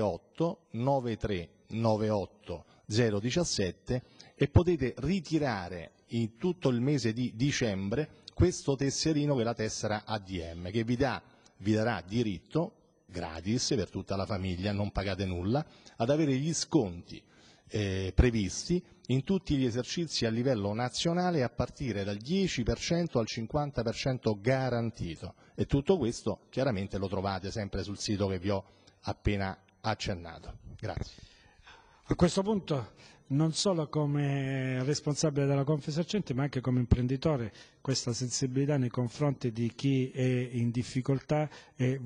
8 93 98 017 e potete ritirare in tutto il mese di dicembre questo tesserino che è la tessera ADM che vi, dà, vi darà diritto gratis per tutta la famiglia, non pagate nulla, ad avere gli sconti eh, previsti in tutti gli esercizi a livello nazionale a partire dal 10% al 50% garantito e tutto questo chiaramente lo trovate sempre sul sito che vi ho appena accennato. Grazie. A questo punto non solo come responsabile della Confesercenti ma anche come imprenditore questa sensibilità nei confronti di chi è in difficoltà e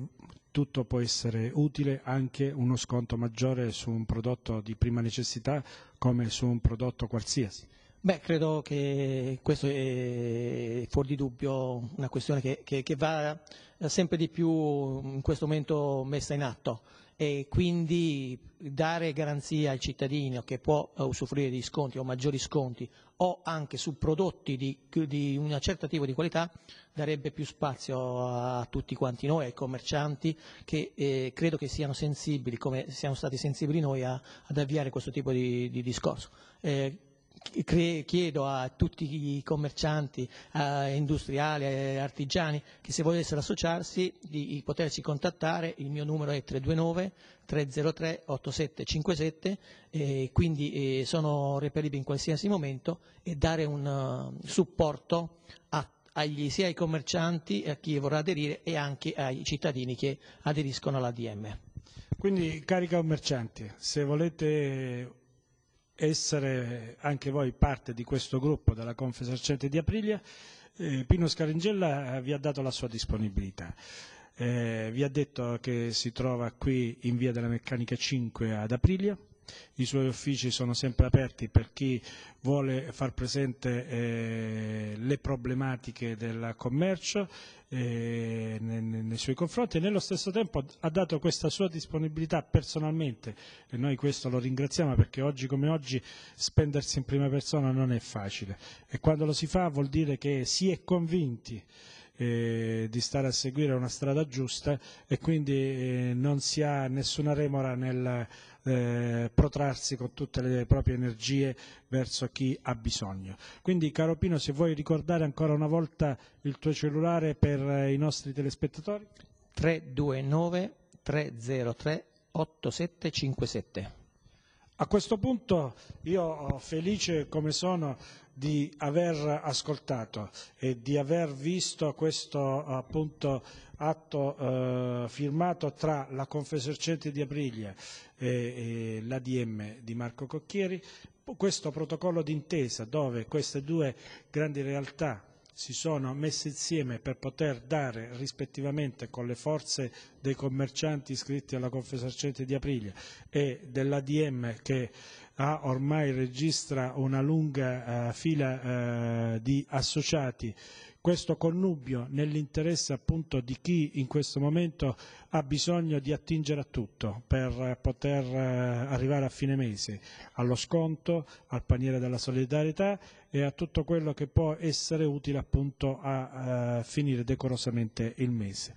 tutto può essere utile anche uno sconto maggiore su un prodotto di prima necessità come su un prodotto qualsiasi. Beh, credo che questo è fuori di dubbio una questione che, che, che va eh, sempre di più mm, in questo momento messa in atto e quindi dare garanzia al cittadino che può eh, usufruire di sconti o maggiori sconti o anche su prodotti di, di un certo tipo di qualità darebbe più spazio a tutti quanti noi, ai commercianti che eh, credo che siano sensibili come siamo stati sensibili noi a, ad avviare questo tipo di, di discorso. Eh, chiedo a tutti i commercianti, industriali e artigiani che se volessero associarsi di potersi contattare, il mio numero è 329 303 8757 e quindi sono reperibili in qualsiasi momento e dare un eh, supporto a agli, sia ai commercianti, a chi vorrà aderire e anche ai cittadini che aderiscono all'ADM. Quindi cari commercianti, se volete essere anche voi parte di questo gruppo della Confesercenti di Aprilia, eh, Pino Scaringella eh, vi ha dato la sua disponibilità. Eh, vi ha detto che si trova qui in via della Meccanica 5 ad Aprilia, i suoi uffici sono sempre aperti per chi vuole far presente eh, le problematiche del commercio eh, nei, nei, suoi confronti e nello stesso tempo ha dato questa sua disponibilità personalmente e noi questo lo ringraziamo perché oggi come oggi spendersi in prima persona non è facile e quando lo si fa vuol dire che si è convinti eh, di stare a seguire una strada giusta e quindi eh, non si ha nessuna remora nel eh, protrarsi con tutte le proprie energie verso chi ha bisogno. Quindi caro Pino se vuoi ricordare ancora una volta il tuo cellulare per eh, i nostri telespettatori? 329 303 8757. A questo punto io felice come sono di aver ascoltato e di aver visto questo appunto, atto eh, firmato tra la Confesercente di Abriglia e, e l'ADM di Marco Cocchieri, questo protocollo d'intesa dove queste due grandi realtà si sono messe insieme per poter dare rispettivamente con le forze dei commercianti iscritti alla Confesercente di Aprilia e dell'ADM che ha ormai registra una lunga eh, fila eh, di associati. Questo connubio nell'interesse appunto di chi in questo momento ha bisogno di attingere a tutto per poter eh, arrivare a fine mese, allo sconto, al paniere della solidarietà e a tutto quello che può essere utile appunto a, a eh, finire decorosamente il mese.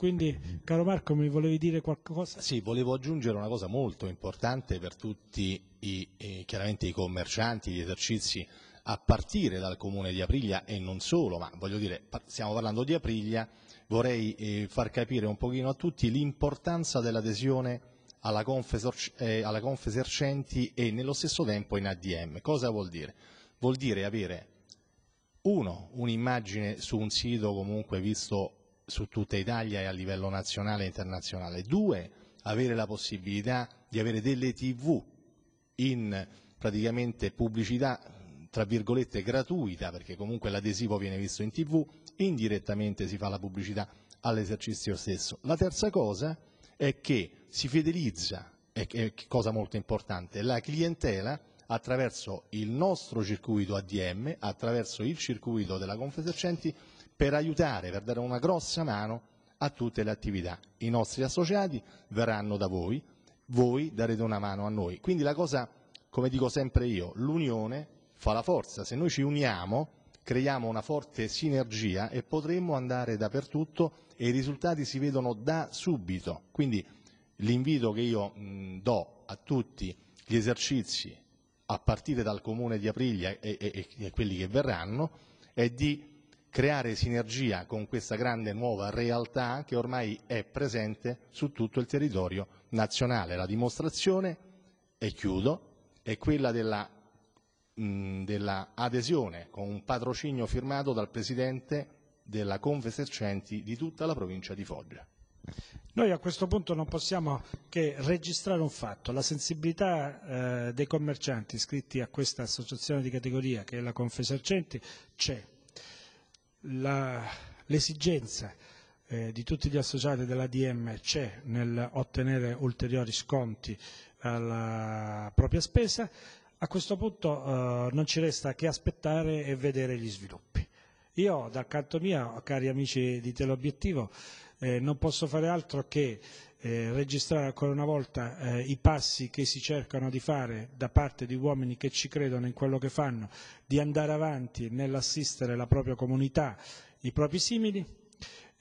Quindi, caro Marco, mi volevi dire qualcosa? Sì, volevo aggiungere una cosa molto importante per tutti i, eh, i commercianti gli esercizi a partire dal comune di Aprilia e non solo, ma voglio dire, stiamo parlando di Aprilia, vorrei eh, far capire un pochino a tutti l'importanza dell'adesione alla, eh, alla Confesercenti e nello stesso tempo in ADM. Cosa vuol dire? Vuol dire avere uno, un'immagine su un sito comunque visto su tutta Italia e a livello nazionale e internazionale. Due, avere la possibilità di avere delle tv in praticamente pubblicità tra virgolette gratuita perché comunque l'adesivo viene visto in tv indirettamente si fa la pubblicità all'esercizio stesso la terza cosa è che si fidelizza è cosa molto importante la clientela attraverso il nostro circuito ADM attraverso il circuito della Confesercenti per aiutare, per dare una grossa mano a tutte le attività. I nostri associati verranno da voi, voi darete una mano a noi. Quindi la cosa, come dico sempre io, l'unione fa la forza. Se noi ci uniamo, creiamo una forte sinergia e potremmo andare dappertutto e i risultati si vedono da subito. Quindi l'invito che io mh, do a tutti gli esercizi, a partire dal comune di Aprilia e, e, e quelli che verranno, è di creare sinergia con questa grande nuova realtà che ormai è presente su tutto il territorio nazionale. La dimostrazione, e chiudo, è quella dell'adesione mh, con un patrocinio firmato dal Presidente della Confesercenti di tutta la provincia di Foggia. Noi a questo punto non possiamo che registrare un fatto, la sensibilità eh, dei commercianti iscritti a questa associazione di categoria che è la Confesercenti c'è, l'esigenza eh, di tutti gli associati dell'ADM c'è nell'ottenere ulteriori sconti alla propria spesa, a questo punto eh, non ci resta che aspettare e vedere gli sviluppi. Io dal canto mio, cari amici di Teleobiettivo, eh, non posso fare altro che eh, registrare ancora una volta eh, i passi che si cercano di fare da parte di uomini che ci credono in quello che fanno, di andare avanti nell'assistere la propria comunità, i propri simili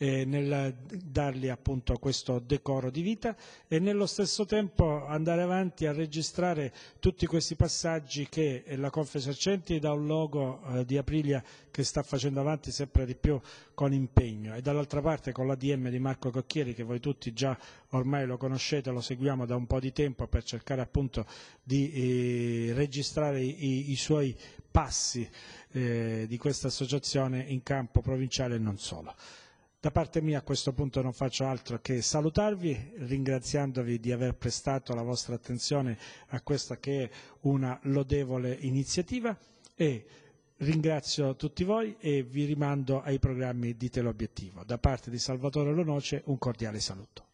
eh, nel dargli appunto questo decoro di vita e nello stesso tempo andare avanti a registrare tutti questi passaggi che la Confesercenti da un logo eh, di Aprilia che sta facendo avanti sempre di più con impegno e dall'altra parte con l'ADM di Marco Cocchieri che voi tutti già ormai lo conoscete, lo seguiamo da un po' di tempo per cercare appunto di eh, registrare i, i suoi passi eh, di questa associazione in campo provinciale e non solo. Da parte mia a questo punto non faccio altro che salutarvi, ringraziandovi di aver prestato la vostra attenzione a questa che è una lodevole iniziativa e ringrazio tutti voi e vi rimando ai programmi di Teleobiettivo. Da parte di Salvatore Lonoce un cordiale saluto.